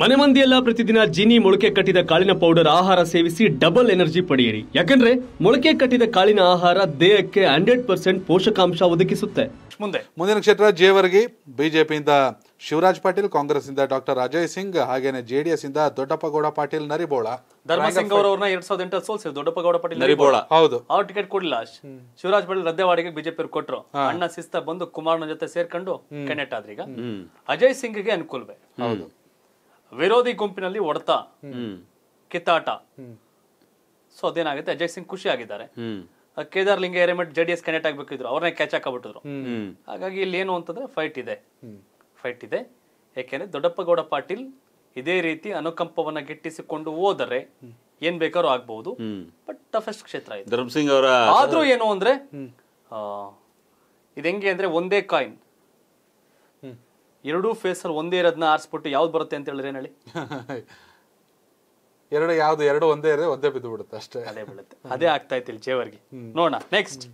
ಮನೆ ಮಂದಿಯೆಲ್ಲ ಪ್ರತಿದಿನ ಜೀನಿ ಮೊಳಕೆ ಕಟ್ಟಿದ ಕಾಳಿನ ಪೌಡರ್ ಆಹಾರ ಸೇವಿಸಿ ಡಬಲ್ ಎನರ್ಜಿ ಪಡೆಯಿರಿ ಯಾಕಂದ್ರೆ ಮೊಳಕೆ ಕಟ್ಟಿದ ಕಾಳಿನ ಆಹಾರ ದೇಹಕ್ಕೆ ಹಂಡ್ರೆಡ್ ಪರ್ಸೆಂಟ್ ಪೋಷಕಾಂಶ ಒದಗಿಸುತ್ತೆ ಮುಂದೆ ಮುಂದಿನ ಕ್ಷೇತ್ರ ಜೇವರ್ಗಿ ಬಿಜೆಪಿಯಿಂದ ಶಿವರಾಜ್ ಪಾಟೀಲ್ ಕಾಂಗ್ರೆಸ್ ಇಂದ ಡಾಕ್ಟರ್ ಅಜಯ್ ಸಿಂಗ್ ಹಾಗೇನೆ ಜೆಡಿಎಸ್ ಇಂದ ದೊಡ್ಡಪ್ಪಗೌಡ ಪಾಟೀಲ್ ನರಿಬೋಳ ಧರ್ಮಸಿಂಗ್ ಅವರನ್ನ ಎರಡ್ ಸಾವಿರದ ಎಂಟು ಸೋಲ್ಸಿದ್ರು ದೊಡ್ಡಪ್ಪಗೌಡ ಪಾಟೀಲ್ ನರಿಬೋಳ ಹೌದು ಅವ್ರು ಟಿಕೆಟ್ ಕೊಡಲಿಲ್ಲ ಶಿವರಾಜ್ ಪಾಟೀಲ್ ರದ್ದೆವಾಡಿಗೆ ಬಿಜೆಪಿ ಅವ್ರು ಅಣ್ಣ ಸಿಸ್ತ ಬಂದು ಕುಮಾರ್ನ ಜೊತೆ ಸೇರ್ಕೊಂಡು ಕೆನೆಟ್ ಆದ್ರೀಗ ಅಜಯ್ ಸಿಂಗ್ಗೆ ಅನುಕೂಲವೇ ಹೌದು ವಿರೋಧಿ ಗುಂಪಿನಲ್ಲಿ ಹೊಡೆತ ಕಿತ್ತಾಟ ಸೊ ಅದೇನಾಗುತ್ತೆ ಅಜಯ್ ಸಿಂಗ್ ಖುಷಿ ಆಗಿದ್ದಾರೆ Kedar Linga JDS J D S candidate ಆಗ್ಬೇಕಿದ್ರು ಅವ್ರನ್ನೇ ಕ್ಯಾಚ್ ಹಾಕಬಿಟ್ಟಿದ್ರು ಹಾಗಾಗಿ ಇಲ್ಲಿ ಏನು ಅಂತಂದ್ರೆ ಫೈಟ್ ಇದೆ ಫೈಟ್ ಇದೆ ಯಾಕೆಂದ್ರೆ ಗೌಡ ಪಾಟೀಲ್ ಇದೇ ರೀತಿ ಅನುಕಂಪವನ್ನ ಗಿಟ್ಟಿಸಿಕೊಂಡು ಹೋದರೆ ಏನ್ ಬೇಕಾದ್ರೂ ಆಗ್ಬಹುದು ಬಟ್ ಟಫೆಸ್ಟ್ ಕ್ಷೇತ್ರ ಇದೆ ಅವರ ಆದ್ರೂ ಏನು ಅಂದ್ರೆ ಇದು ಹೆಂಗೆ ಅಂದ್ರೆ ಒಂದೇ ಕಾಯಿನ್ ಎರಡೂ ಫೇಸಲ್ಲಿ ಒಂದೇ ಇರೋದನ್ನ ಆರಿಸ್ಬಿಟ್ಟು ಯಾವ್ದು ಬರುತ್ತೆ ಅಂತ ಹೇಳಿದ್ರೆ ಹೇಳಿ ಎರಡು ಯಾವ್ದು ಎರಡು ಒಂದೇ ಇರೋದೇ ಒಂದೇ ಬಿದ್ದು ಬಿಡುತ್ತೆ ಅಷ್ಟೇ ಅದೇ ಬೀಳುತ್ತೆ ಅದೇ ಆಗ್ತಾ ಇತ್ತು ಇಲ್ಲಿ ಜೇವರ್ಗೆ ನೋಡೋಣ ನೆಕ್ಸ್ಟ್